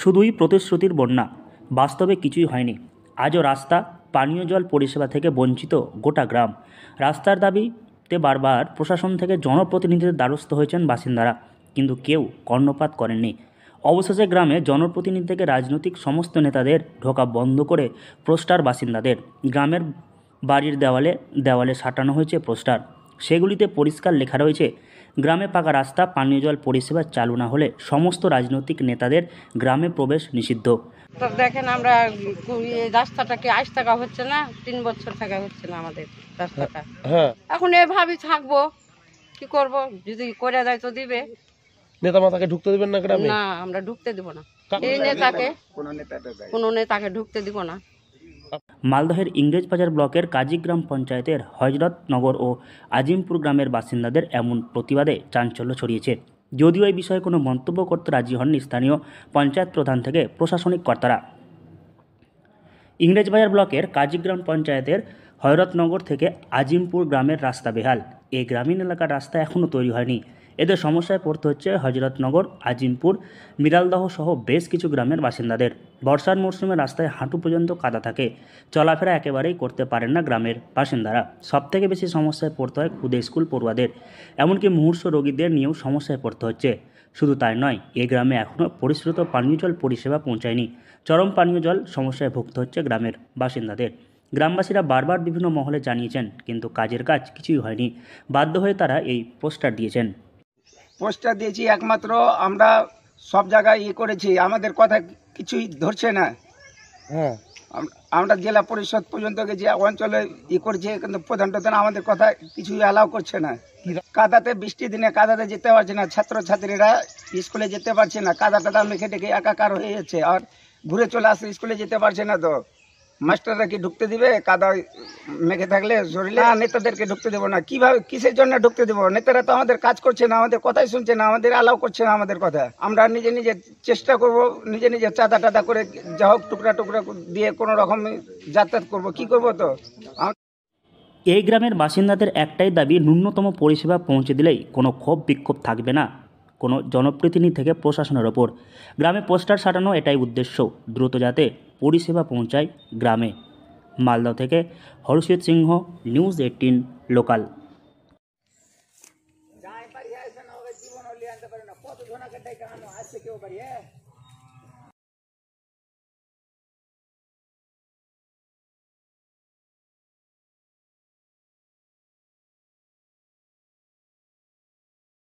শুধুই প্রতিশ্রুতির বন্যা বাস্তবে কিছুই হয়নি আজও রাস্তা পানীয় জল পরিষেবা থেকে বঞ্চিত গোটা গ্রাম রাস্তার দাবিতে বারবার প্রশাসন থেকে জনপ্রতিনিধিদের দ্বারস্থ হয়েছেন বাসিন্দারা কিন্তু কেউ কর্ণপাত করেননি অবশেষে গ্রামে জনপ্রতিনিধি থেকে রাজনৈতিক সমস্ত নেতাদের ঢোকা বন্ধ করে প্রস্টার বাসিন্দাদের গ্রামের বাড়ির দেওয়ালে দেওয়ালে সাঁটানো হয়েছে প্রস্টার সেগুলিতে পরিষ্কার লেখা রয়েছে গ্রামে পাকা রাস্তা পানীয় জল পরিষেবা চালু না হলে সমস্ত রাজনৈতিক নেতাদের গ্রামে প্রবেশ নিষিদ্ধ দেখেন আমরা রাস্তাটাকে আজ টাকা হচ্ছে না তিন বছর থাকা হচ্ছে না আমাদের রাস্তাটা হ্যাঁ, হ্যাঁ। এখন এভাবেই থাকবো কি করব যদি করে দেয় তো দিবে নেতা মাথাকে ঢুকতে দিবেন না গ্রামে না আমরা ঢুকতে দিব না এই নেতাকে কোন নেতাকে ঢুকতে দিব না মালদহের ইংরেজবাজার ব্লকের কাজীগ্রাম পঞ্চায়েতের হজরতনগর ও আজিমপুর গ্রামের বাসিন্দাদের এমন প্রতিবাদে চাঞ্চল্য ছড়িয়েছে যদিও এই বিষয়ে কোনো মন্তব্য করতে রাজি হননি স্থানীয় পঞ্চায়েত প্রধান থেকে প্রশাসনিক কর্তারা ইংরেজবাজার ব্লকের কাজীগ্রাম পঞ্চায়েতের হয়রতনগর থেকে আজিমপুর গ্রামের রাস্তা বেহাল এই গ্রামীণ এলাকার রাস্তা এখনও তৈরি হয়নি এদের সমস্যায় পড়তে হচ্ছে হজরতনগর আজিমপুর মিরালদহ সহ বেশ কিছু গ্রামের বাসিন্দাদের বর্ষার মরশুমে রাস্তায় হাঁটু পর্যন্ত কাদা থাকে চলাফেরা একেবারেই করতে পারেন না গ্রামের বাসিন্দারা সবথেকে বেশি সমস্যায় পড়তে হয় ক্ষুদে স্কুল পড়ুয়াদের এমনকি মুহূর্ষ রোগীদের নিয়েও সমস্যায় পড়তে হচ্ছে শুধু তাই নয় এ গ্রামে এখনও পরিশ্রুত পানীয় জল পরিষেবা পৌঁছায়নি চরম পানীয় জল সমস্যায় ভুগতে হচ্ছে গ্রামের বাসিন্দাদের গ্রামবাসীরা বারবার বিভিন্ন মহলে জানিয়েছেন কিন্তু কাজের কাজ কিছুই হয়নি বাধ্য হয়ে তারা এই পোস্টার দিয়েছেন পোস্টার দিয়েছি একমাত্র আমরা সব জায়গায় ইয়ে করেছি আমাদের কথা কিছুই ধরছে না হ্যাঁ আমরা জেলা পরিষদ পর্যন্ত গেছি অঞ্চলে ইয়ে করছে কিন্তু প্রধান প্রধান আমাদের কথা কিছুই অ্যালাউ করছে না কাদাতে বৃষ্টি দিনে কাদাতে যেতে পারছে না ছাত্রছাত্রীরা স্কুলে যেতে পারছে না কাদা টাদা মেখে ডেকে একাকার হয়ে যাচ্ছে আর ঘুরে চলে আসছে স্কুলে যেতে পারছে না তো মাস্টাররা কি ঢুকতে দিবে কাদা মেখে থাকলে শরীরে নেতাদেরকে ঢুকতে দেবো না কিভাবে কিসের জন্য ঢুকতে দেবো নেতারা তো আমাদের কাজ করছে না আমাদের কথাই শুনছে না আমাদের আলাও করছে না আমাদের কথা আমরা নিজে নিজে চেষ্টা করব নিজে নিজে চাঁদা টাদা করে যা হোক টুকরা টুকরা দিয়ে কোনো রকম যাতায়াত করব কি করব তো এই গ্রামের বাসিন্দাদের একটাই দাবি ন্যূনতম পরিষেবা পৌঁছে দিলেই কোনো ক্ষোভ বিক্ষোভ থাকবে না কোনো জনপ্রতিনিধি থেকে প্রশাসনের ওপর গ্রামে পোস্টার সাটানো এটাই উদ্দেশ্য দ্রুত যাতে পরিষেবা পৌঁছায় গ্রামে মালদা থেকে Harshit Singh News Eighteen local